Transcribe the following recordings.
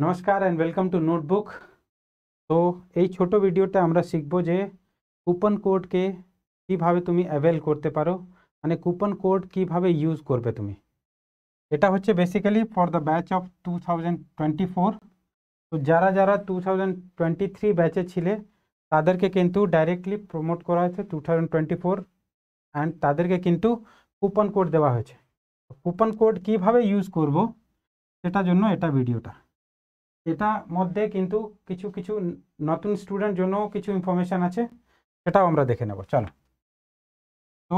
नमस्कार and welcome to notebook तो এই ছোট ভিডিওতে আমরা শিখবো যে coupon code কে কিভাবে তুমি অ্যাভেল করতে পারো মানে coupon code কিভাবে ইউজ করবে তুমি এটা হচ্ছে basically for the batch of 2024 তো যারা যারা 2023 ব্যাচে ছিলে তাদের কে কিন্তু डायरेक्टली প্রমোট করা হয়েছে 2024 এন্ড তাদেরকে কিন্তু coupon code দেওয়া হয়েছে coupon code কিভাবে ইউজ করবে সেটা জন্য এটা ভিডিওটা এটা মধ্যে কিন্তু কিছু কিছু নতুন স্টুডেন্ট জন্য কিছু ইনফরমেশান আছে সেটাও আমরা দেখে নেব চলো তো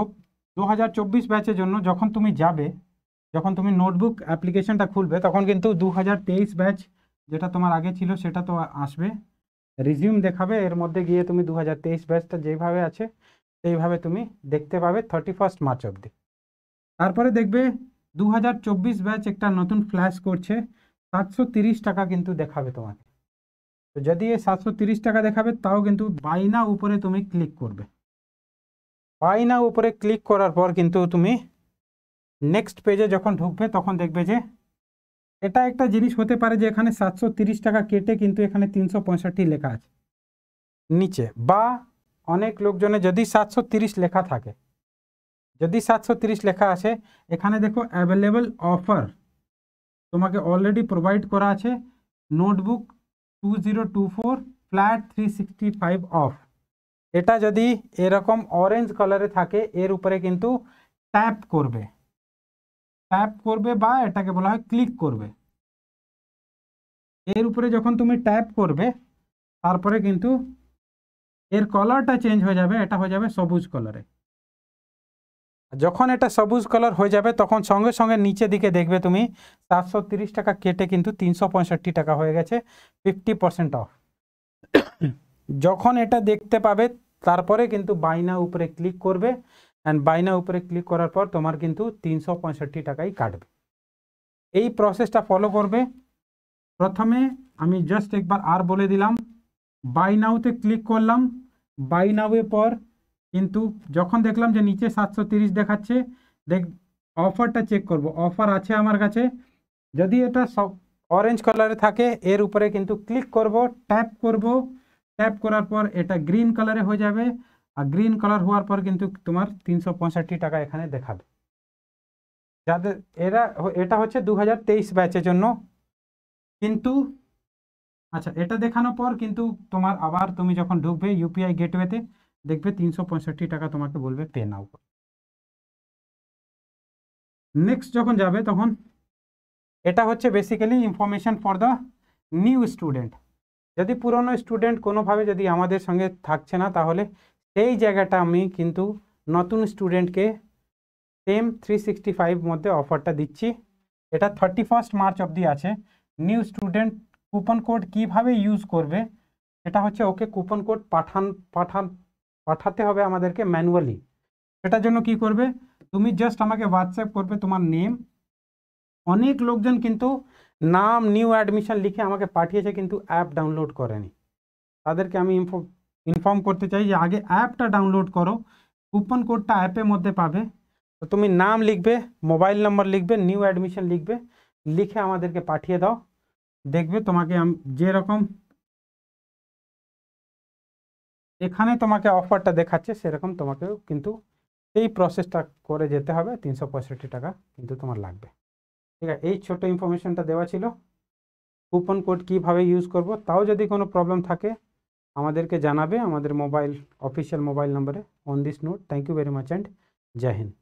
দু হাজার চব্বিশ ব্যাচের জন্য যখন তুমি যাবে যখন তুমি নোটবুক অ্যাপ্লিকেশনটা খুলবে তখন কিন্তু দু হাজার তেইশ ব্যাচ যেটা তোমার আগে ছিল সেটা তো আসবে রিজিউম দেখাবে এর মধ্যে গিয়ে তুমি দু হাজার তেইশ ব্যাচটা যেভাবে আছে সেইভাবে তুমি দেখতে পাবে থার্টি ফার্স্ট মার্চ অবধি তারপরে দেখবে দু হাজার চব্বিশ ব্যাচ একটা নতুন ফ্ল্যাশ করছে সাতশো টাকা কিন্তু দেখাবে তোমাকে তো যদি এই সাতশো টাকা দেখাবে তাও কিন্তু বাইনা উপরে তুমি ক্লিক করবে বাইনা উপরে ক্লিক করার পর কিন্তু তুমি নেক্সট পেজে যখন ঢুকবে তখন দেখবে যে এটা একটা জিনিস হতে পারে যে এখানে সাতশো টাকা কেটে কিন্তু এখানে তিনশো পঁয়ষট্টি লেখা আছে নিচে বা অনেক লোকজনে যদি সাতশো লেখা থাকে যদি সাতশো লেখা আছে এখানে দেখো অ্যাভেলেবল অফার তোমাকে অলরেডি প্রোভাইড করা আছে notebook two zero two four flat three sixty five off এটা যদি এরকম অরেঞ্জ কালারে থাকে এর উপরে কিন্তু ট্যাপ করবে ট্যাপ করবে বা এটাকে বলা হয় ক্লিক করবে এর উপরে যখন তুমি ট্যাপ করবে তারপরে কিন্তু এর কালারটা চেঞ্জ হয়ে যাবে এটা হয়ে যাবে সবুজ কালারে যখন এটা সবুজ কালার হয়ে যাবে তখন সঙ্গে সঙ্গে নিচে দিকে দেখবে তুমি সাতশো তিরিশ টাকা কেটে কিন্তু তিনশো পঁয়ষট্টি টাকা হয়ে গেছে ফিফটি পার্সেন্ট অফ যখন এটা দেখতে পাবে তারপরে কিন্তু বাইনা উপরে ক্লিক করবে অ্যান্ড বাইনা উপরে ক্লিক করার পর তোমার কিন্তু তিনশো পঁয়ষট্টি টাকাই কাটবে এই প্রসেসটা ফলো করবে প্রথমে আমি জাস্ট একবার আর বলে দিলাম বাইনাউতে ক্লিক করলাম বাইনাউয়ের পর কিন্তু যখন দেখলাম যে নিচে সাতশো দেখাচ্ছে দেখ অফারটা চেক করব অফার আছে আমার কাছে যদি এটা অরেঞ্জ কালারে থাকে এর উপরে কিন্তু ক্লিক করবে ট্যাপ করবে ট্যাপ করার পর এটা গ্রিন কালারে হয়ে যাবে আর গ্রিন কালার হওয়ার পর কিন্তু তোমার 365 টাকা এখানে দেখাবে যাদের এরা এটা হচ্ছে 2023 ব্যাচের জন্য কিন্তু আচ্ছা এটা দেখানোর পর কিন্তু তোমার আবার তুমি যখন ঢুকবে ইউপিআই গেটওয়েতে দেখবে 365 টাকা তোমাকে বলবে পে নাও नेक्स्ट যখন যাবে তখন এটা হচ্ছে basically information for the new student যদি পুরনো স্টুডেন্ট কোনোভাবে যদি আমাদের সঙ্গে থাকছে না তাহলে সেই জায়গাটা আমি কিন্তু নতুন স্টুডেন্টকে সেম থ্রি সিক্সটি ফাইভ মধ্যে অফারটা দিচ্ছি এটা থার্টি ফার্স্ট মার্চ অবধি আছে নিউ স্টুডেন্ট কুপন কোড কিভাবে ইউজ করবে এটা হচ্ছে ওকে কুপন কোড পাঠান পাঠান পাঠাতে হবে আমাদেরকে ম্যানুয়ালি সেটার জন্য কি করবে তুমি জাস্ট আমাকে হোয়াটসঅ্যাপ করবে তোমার নেম অনেক লোকজন কিন্তু নাম নিউ অ্যাডমিশন লিখে আমাকে পাঠিয়েছে কিন্তু অ্যাপ ডাউনলোড করেনি তাদেরকে আমি ইনফো ইনফর্ম করতে চাই যে আগে অ্যাপটা ডাউনলোড করো কোপন কোড টাইপের মধ্যে পাবে তো তুমি নাম লিখবে মোবাইল নাম্বার লিখবে নিউ অ্যাডমিশন লিখবে লিখে আমাদেরকে পাঠিয়ে দাও দেখবে তোমাকে আমরা যে রকম এখানে তোমাকে অফারটা দেখাচ্ছে সেরকম তোমাকেও কিন্তু সেই প্রসেসটা করে যেতে হবে 365 টাকা কিন্তু তোমার লাগবে ঠিক আছে এই ছোট ইনফরমেশনটা দেওয়া ছিল কুপন কোড কিভাবে ইউজ করব তাও যদি কোনো প্রবলেম থাকে আমাদেরকে জানাবে আমাদের মোবাইল অফিসিয়াল মোবাইল নম্বরে on this note thank you very much and Jai Hind